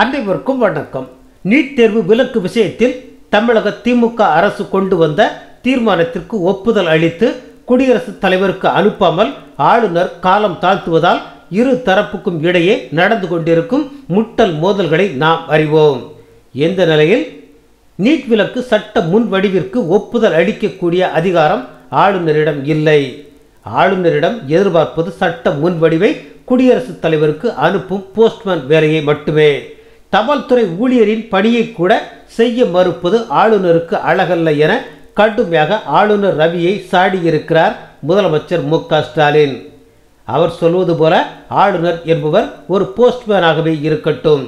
அனைவருக்கும் வணக்கம் நீட் தேர்வு விலக்கு விஷயத்தில் தமிழக திமுக அரசு கொண்டு வந்த தீர்மானத்திற்கு ஒப்புதல் அளித்து குடியரசுத் தலைவருக்கு அனுப்பாமல் ஆளுநர் காலம் தாழ்த்துவதால் இரு தரப்புக்கும் இடையே நடந்து கொண்டிருக்கும் முட்டல் மோதல்களை நாம் அறிவோம் எந்த நிலையில் நீட் விலக்கு சட்ட முன் வடிவிற்கு ஒப்புதல் அளிக்கக்கூடிய அதிகாரம் ஆளுநரிடம் இல்லை ஆளுநரிடம் எதிர்பார்ப்பது சட்ட முன்வடிவை குடியரசுத் தலைவருக்கு அனுப்பும் போஸ்ட்மேன் வேலையை மட்டுமே தபால்துறை ஊழியரின் பணியை கூட செய்ய மறுப்பது ஆளுநருக்கு அழகல்ல என கடுமையாக ஆளுநர் ரவியை சாடியிருக்கிறார் முதலமைச்சர் மு ஸ்டாலின் அவர் சொல்வது போல ஆளுநர் என்பவர் ஒரு போஸ்ட்மேனாகவே இருக்கட்டும்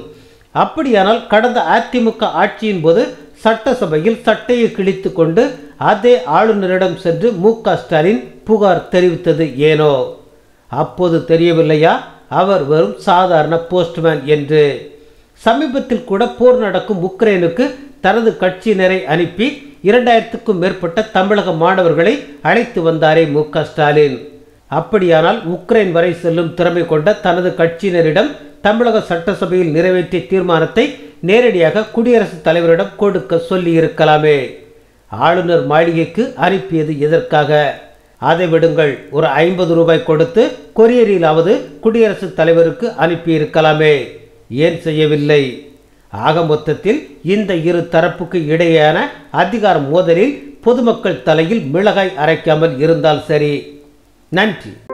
அப்படியானால் கடந்த அதிமுக ஆட்சியின் போது சட்டசபையில் சட்டையை கிழித்து கொண்டு அதே ஆளுநரிடம் சென்று மு ஸ்டாலின் புகார் தெரிவித்தது ஏனோ அப்போது தெரியவில்லையா அவர் வெறும் சாதாரண போஸ்ட்மேன் என்று சமீபத்தில் கூட போர் நடக்கும் உக்ரைனுக்கு தனது கட்சியினரை அனுப்பி இரண்டாயிரத்துக்கும் மேற்பட்ட தமிழக மாணவர்களை அழைத்து வந்தாரே மு ஸ்டாலின் அப்படியானால் உக்ரைன் வரை செல்லும் திறமை கொண்ட தனது கட்சியினரிடம் தமிழக சட்டசபையில் நிறைவேற்றிய தீர்மானத்தை நேரடியாக குடியரசுத் தலைவரிடம் கொடுக்க சொல்லி இருக்கலாமே ஆளுநர் மாளிகைக்கு அனுப்பியது எதற்காக அதை விடுங்கள் ஒரு ஐம்பது ரூபாய் கொடுத்து கொரியரிலாவது குடியரசுத் தலைவருக்கு அனுப்பியிருக்கலாமே ஏன் செய்யவில்லை ஆக மொத்தத்தில் இந்த இரு தரப்புக்கு இடையேயான அதிகார மோதலில் பொதுமக்கள் தலையில் மிளகாய் அரைக்காமல் இருந்தால் சரி நன்றி